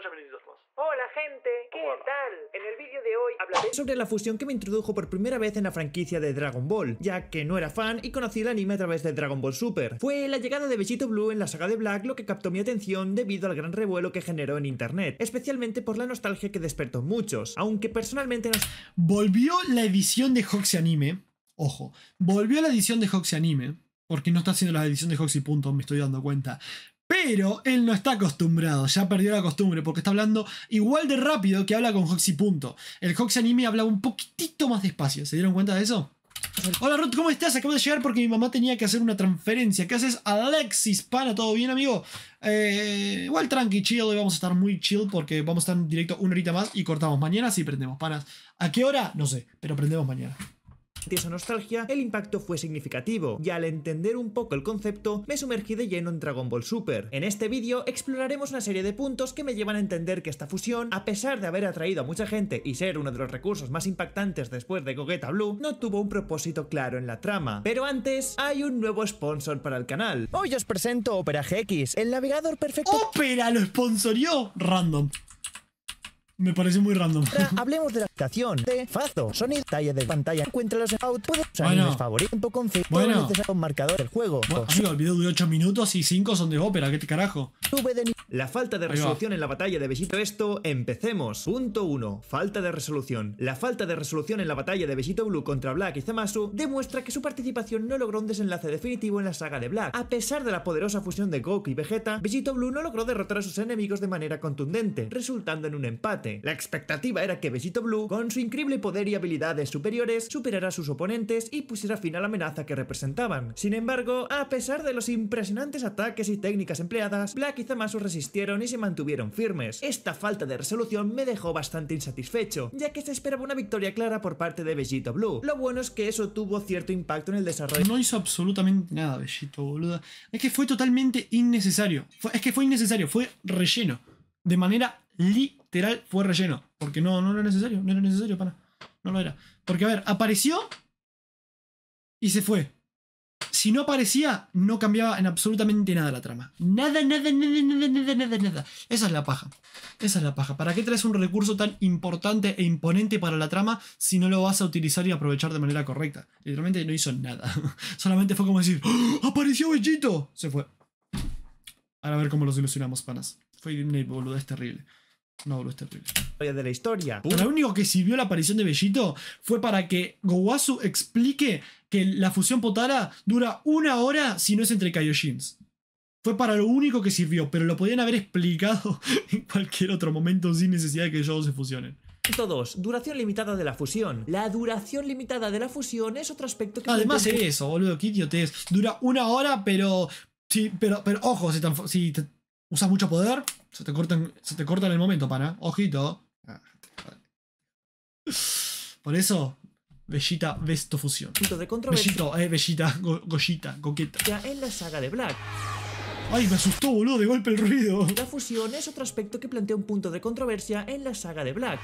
Hola gente, ¿qué tal? En el vídeo de hoy hablaré sobre la fusión que me introdujo por primera vez en la franquicia de Dragon Ball, ya que no era fan y conocí el anime a través de Dragon Ball Super. Fue la llegada de Vegito Blue en la saga de Black lo que captó mi atención debido al gran revuelo que generó en internet, especialmente por la nostalgia que despertó muchos, aunque personalmente nos... Volvió la edición de Hoxie Anime, ojo, volvió la edición de Hoxie Anime, porque no está haciendo la edición de Hoxie punto, me estoy dando cuenta. Pero él no está acostumbrado, ya perdió la costumbre, porque está hablando igual de rápido que habla con Hoxy, Punto. El Hoxy anime hablaba un poquitito más despacio, ¿se dieron cuenta de eso? Hola Ruth, ¿cómo estás? Acabo de llegar porque mi mamá tenía que hacer una transferencia. ¿Qué haces? Alexis, pana, ¿todo bien, amigo? Eh, igual tranqui, chill, hoy vamos a estar muy chill porque vamos a estar en directo una horita más y cortamos mañana, si prendemos, panas. ¿A qué hora? No sé, pero prendemos mañana esa Nostalgia, el impacto fue significativo, y al entender un poco el concepto, me sumergí de lleno en Dragon Ball Super. En este vídeo exploraremos una serie de puntos que me llevan a entender que esta fusión, a pesar de haber atraído a mucha gente y ser uno de los recursos más impactantes después de Gogeta Blue, no tuvo un propósito claro en la trama. Pero antes, hay un nuevo sponsor para el canal. Hoy os presento Opera GX, el navegador perfecto... ¡Opera lo sponsorió! Random. Me parece muy random. hablemos de la de fazo, Sony talla de pantalla. Encuentra los favoritos, con bueno. con marcador del juego. Bueno, el de 8 minutos y 5 son de ópera, ¿qué te carajo? La falta de resolución en la batalla de Besito Esto, empecemos. Punto 1. Falta de resolución. La falta de resolución en la batalla de Besito Blue contra Black y Zamasu demuestra que su participación no logró un desenlace definitivo en la saga de Black. A pesar de la poderosa fusión de Goku y Vegeta, Besito Blue no logró derrotar a sus enemigos de manera contundente, resultando en un empate. La expectativa era que Besito Blue con su increíble poder y habilidades superiores, superará a sus oponentes y pusiera fin a la amenaza que representaban. Sin embargo, a pesar de los impresionantes ataques y técnicas empleadas, Black y Zamasu resistieron y se mantuvieron firmes. Esta falta de resolución me dejó bastante insatisfecho, ya que se esperaba una victoria clara por parte de Vegito Blue. Lo bueno es que eso tuvo cierto impacto en el desarrollo. No hizo absolutamente nada, Vegito, boluda. Es que fue totalmente innecesario. es que fue innecesario, fue relleno. De manera literal fue relleno. Porque no, no era necesario, no era necesario para No lo era. Porque, a ver, apareció y se fue. Si no aparecía, no cambiaba en absolutamente nada la trama. Nada, nada, nada, nada, nada, nada, nada. Esa es la paja. Esa es la paja. ¿Para qué traes un recurso tan importante e imponente para la trama si no lo vas a utilizar y aprovechar de manera correcta? Literalmente no hizo nada. Solamente fue como decir, ¡Ah! ¡apareció Bellito! Se fue. Ahora a ver cómo los ilusionamos, panas. Fue una Es terrible. No, bro, es terrible. De la historia. Lo único que sirvió la aparición de Bellito fue para que Gowasu explique que la fusión Potara dura una hora si no es entre Kaioshins. Fue para lo único que sirvió, pero lo podían haber explicado en cualquier otro momento sin necesidad de que ellos se fusionen. 2. Duración limitada de la fusión. La duración limitada de la fusión es otro aspecto que... Además es eso, boludo, qué idiotez. Dura una hora, pero... Sí, pero, pero ojo, si, si usas mucho poder, se te cortan, se te corta en el momento, pana. Ojito. Ah, Por eso, Bellita Vesto Fusión. De Bellito, eh, Bellita, go, Goyita, Coqueta. Ya en la saga de Black. Ay, me asustó, boludo, de golpe el ruido. La fusión es otro aspecto que plantea un punto de controversia en la saga de Black.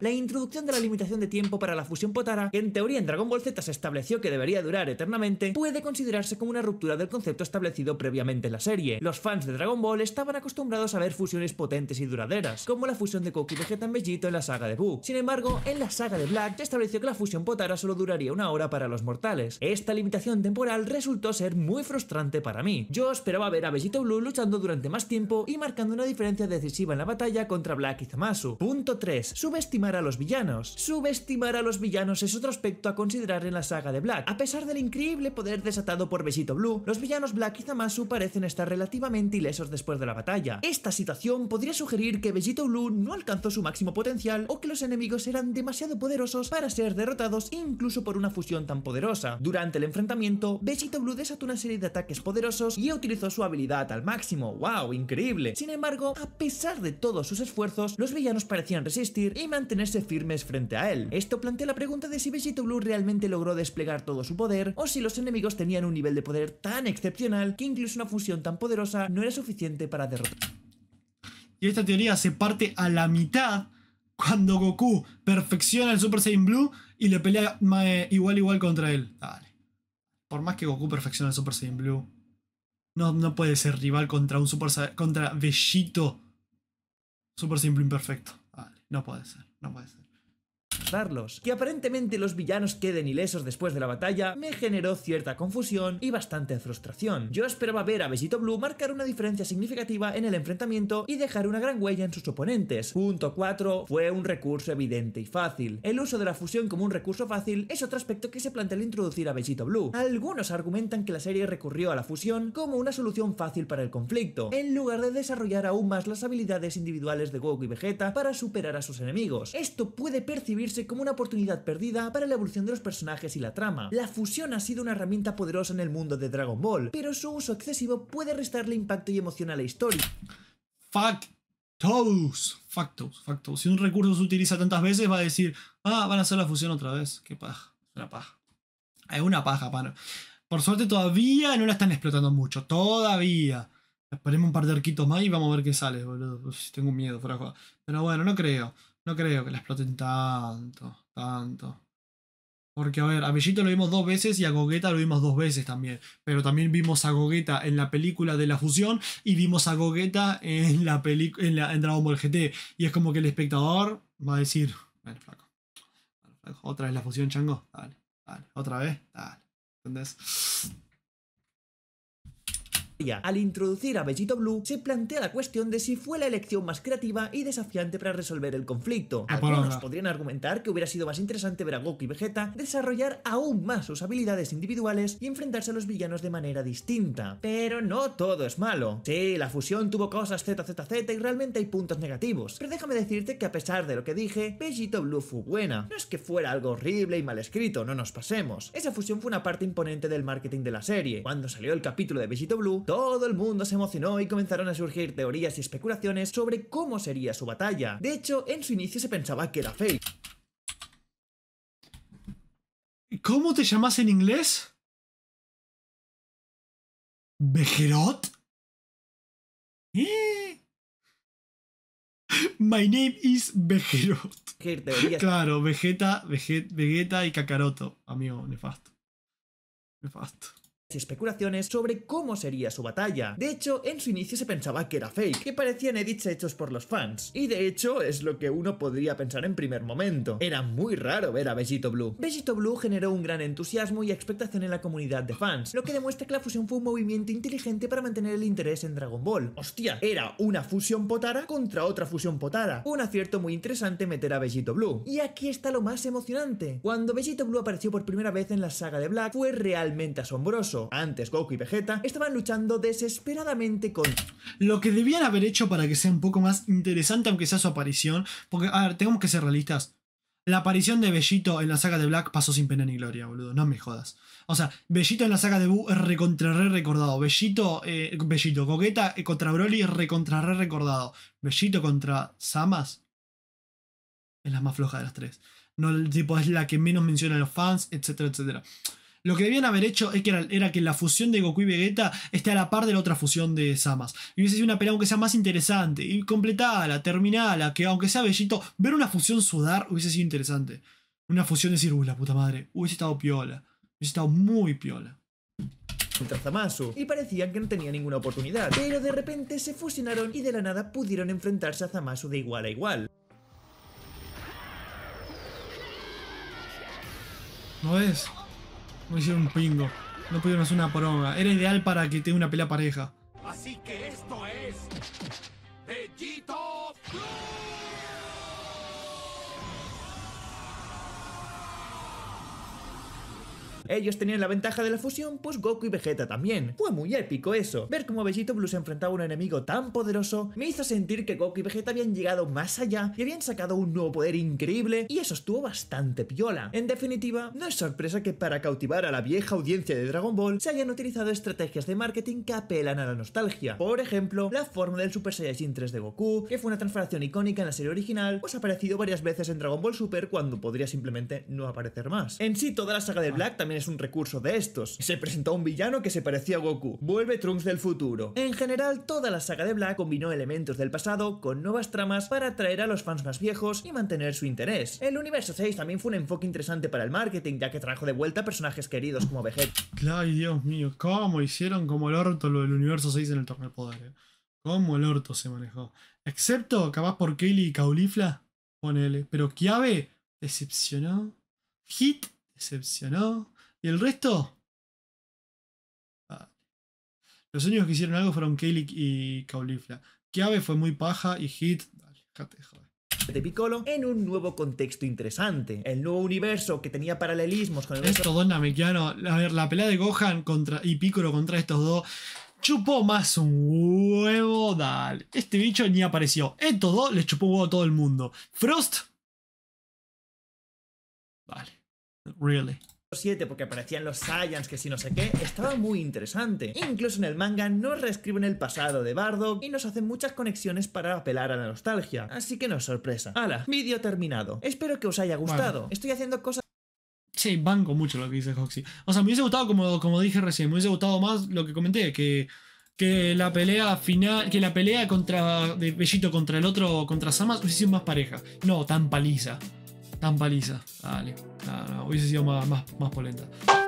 La introducción de la limitación de tiempo para la fusión Potara, que en teoría en Dragon Ball Z se estableció que debería durar eternamente, puede considerarse como una ruptura del concepto establecido previamente en la serie. Los fans de Dragon Ball estaban acostumbrados a ver fusiones potentes y duraderas, como la fusión de Goku y Vegeta en Bellito en la saga de Buu. Sin embargo, en la saga de Black se estableció que la fusión Potara solo duraría una hora para los mortales. Esta limitación temporal resultó ser muy frustrante para mí. Yo esperaba ver a Vegeta Blue luchando durante más tiempo y marcando una diferencia decisiva en la batalla contra Black y Zamasu. Punto 3. Subestimar a los villanos. Subestimar a los villanos es otro aspecto a considerar en la saga de Black. A pesar del increíble poder desatado por Besito Blue, los villanos Black y Zamasu parecen estar relativamente ilesos después de la batalla. Esta situación podría sugerir que Vegito Blue no alcanzó su máximo potencial o que los enemigos eran demasiado poderosos para ser derrotados incluso por una fusión tan poderosa. Durante el enfrentamiento, Vegito Blue desató una serie de ataques poderosos y utilizó su habilidad al máximo. ¡Wow! Increíble. Sin embargo, a pesar de todos sus esfuerzos, los villanos parecían resistir y mantenerse firmes frente a él. Esto plantea la pregunta de si Vegeta Blue realmente logró desplegar todo su poder o si los enemigos tenían un nivel de poder tan excepcional que incluso una fusión tan poderosa no era suficiente para derrotar. Y esta teoría se parte a la mitad cuando Goku perfecciona el Super Saiyan Blue y le pelea eh, igual igual contra él. Dale. Por más que Goku perfecciona el Super Saiyan Blue, no, no puede ser rival contra un Super contra Vegito Súper simple imperfecto. Vale, no puede ser, no puede ser. Que aparentemente los villanos queden ilesos después de la batalla me generó cierta confusión y bastante frustración. Yo esperaba ver a Besito Blue marcar una diferencia significativa en el enfrentamiento y dejar una gran huella en sus oponentes. Punto 4 fue un recurso evidente y fácil. El uso de la fusión como un recurso fácil es otro aspecto que se plantea al introducir a Besito Blue. Algunos argumentan que la serie recurrió a la fusión como una solución fácil para el conflicto, en lugar de desarrollar aún más las habilidades individuales de Goku y Vegeta para superar a sus enemigos. Esto puede percibir como una oportunidad perdida para la evolución de los personajes y la trama. La fusión ha sido una herramienta poderosa en el mundo de Dragon Ball, pero su uso excesivo puede restarle impacto y emoción a la historia. Fuck todos, factos, factos. Si un recurso se utiliza tantas veces, va a decir, ah, van a hacer la fusión otra vez. Qué paja, es una paja. Es una paja, pana. Por suerte todavía no la están explotando mucho, todavía. Esperemos un par de arquitos más y vamos a ver qué sale, boludo. tengo miedo, frajo. Pero bueno, no creo. No creo que la exploten tanto, tanto. Porque, a ver, a Bellito lo vimos dos veces y a Gogeta lo vimos dos veces también. Pero también vimos a Gogeta en la película de la fusión y vimos a Gogeta en la en, la en Dragon Ball GT. Y es como que el espectador va a decir, vale, flaco. Otra vez la fusión, chango. Dale, dale. Otra vez, dale. ¿Entendés? Al introducir a Vegito Blue, se plantea la cuestión de si fue la elección más creativa y desafiante para resolver el conflicto. Ah, Algunos podrían argumentar que hubiera sido más interesante ver a Goku y Vegeta desarrollar aún más sus habilidades individuales y enfrentarse a los villanos de manera distinta. Pero no todo es malo. Sí, la fusión tuvo cosas ZZZ y realmente hay puntos negativos, pero déjame decirte que a pesar de lo que dije, Vegito Blue fue buena. No es que fuera algo horrible y mal escrito, no nos pasemos. Esa fusión fue una parte imponente del marketing de la serie. Cuando salió el capítulo de Vegito Blue, todo el mundo se emocionó y comenzaron a surgir teorías y especulaciones sobre cómo sería su batalla. De hecho, en su inicio se pensaba que era fake. ¿Cómo te llamas en inglés? ¿Bejerot? ¿Eh? My name is Bejerot. Claro, Vegeta, Vegeta y Kakaroto, amigo, nefasto. Nefasto y especulaciones sobre cómo sería su batalla. De hecho, en su inicio se pensaba que era fake, que parecían edits hechos por los fans. Y de hecho, es lo que uno podría pensar en primer momento. Era muy raro ver a Vegito Blue. Vegito Blue generó un gran entusiasmo y expectación en la comunidad de fans, lo que demuestra que la fusión fue un movimiento inteligente para mantener el interés en Dragon Ball. ¡Hostia! Era una fusión potara contra otra fusión potara. Un acierto muy interesante meter a Vegito Blue. Y aquí está lo más emocionante. Cuando Vegito Blue apareció por primera vez en la saga de Black, fue realmente asombroso antes Goku y Vegeta, estaban luchando desesperadamente con... Lo que debían haber hecho para que sea un poco más interesante, aunque sea su aparición, porque, a ver, tenemos que ser realistas. La aparición de Bellito en la saga de Black pasó sin pena ni gloria, boludo, no me jodas. O sea, Bellito en la saga de Bu es recontra re recordado. Bellito, eh, Bellito, Gogeta eh, contra Broly es recontra re recordado. Bellito contra Samas es la más floja de las tres. No, el tipo es la que menos menciona a los fans, etcétera, etcétera. Lo que debían haber hecho es que era, que la fusión de Goku y Vegeta esté a la par de la otra fusión de Samas. Y hubiese sido una pelea aunque sea más interesante. Y completada, terminala, que aunque sea bellito, ver una fusión sudar hubiese sido interesante. Una fusión de decir, la puta madre, hubiese estado piola. Hubiese estado muy piola. Zamasu, y parecía que no tenía ninguna oportunidad, pero de repente se fusionaron y de la nada pudieron enfrentarse a Zamasu de igual a igual. ¿No es? Me hicieron un pingo. No pudieron hacer una poronga. Era ideal para que tenga una pelea pareja. Así que esto es Ellos tenían la ventaja de la fusión, pues Goku y Vegeta también. Fue muy épico eso. Ver cómo Vegito Blue se enfrentaba a un enemigo tan poderoso me hizo sentir que Goku y Vegeta habían llegado más allá y habían sacado un nuevo poder increíble y eso estuvo bastante piola. En definitiva, no es sorpresa que para cautivar a la vieja audiencia de Dragon Ball se hayan utilizado estrategias de marketing que apelan a la nostalgia. Por ejemplo, la forma del Super Saiyajin 3 de Goku, que fue una transformación icónica en la serie original, pues ha aparecido varias veces en Dragon Ball Super cuando podría simplemente no aparecer más. En sí, toda la saga de Black también es un recurso de estos. Se presentó un villano que se parecía a Goku. Vuelve Trunks del futuro. En general, toda la saga de Black combinó elementos del pasado con nuevas tramas para atraer a los fans más viejos y mantener su interés. El universo 6 también fue un enfoque interesante para el marketing, ya que trajo de vuelta personajes queridos como Vegeta. Ay, Dios mío, cómo hicieron como el orto lo del universo 6 en el torneo poder. Cómo el orto se manejó. Excepto capaz por Kaylee y Caulifla, ponele. Pero Kiave decepcionó. Hit decepcionó. ¿Y el resto? Ah. Los únicos que hicieron algo fueron Kalik y Caulifla. Kiave fue muy paja y Hit. Dale, jate, joder de Piccolo en un nuevo contexto interesante. El nuevo universo que tenía paralelismos con el... Estos dos namekianos, a ver, la pelea de Gohan contra, y Piccolo contra estos dos chupó más un huevo, dale. Este bicho ni apareció. Estos dos le chupó huevo a todo el mundo. Frost... Vale. Really. 7 porque aparecían los Saiyans que si no sé qué, estaba muy interesante. Incluso en el manga nos reescriben el pasado de Bardock y nos hacen muchas conexiones para apelar a la nostalgia, así que no es sorpresa. Hala, vídeo terminado. Espero que os haya gustado. Estoy haciendo cosas Sí, banco mucho lo que dice Hoxy. O sea, me hubiese gustado, como, como dije recién, me hubiese gustado más lo que comenté, que, que la pelea final, que la pelea contra de Bellito contra el otro, contra Samas, hubiese sido más pareja. No, tan paliza tan Dale, no, no, hubiese sido más, más polenta.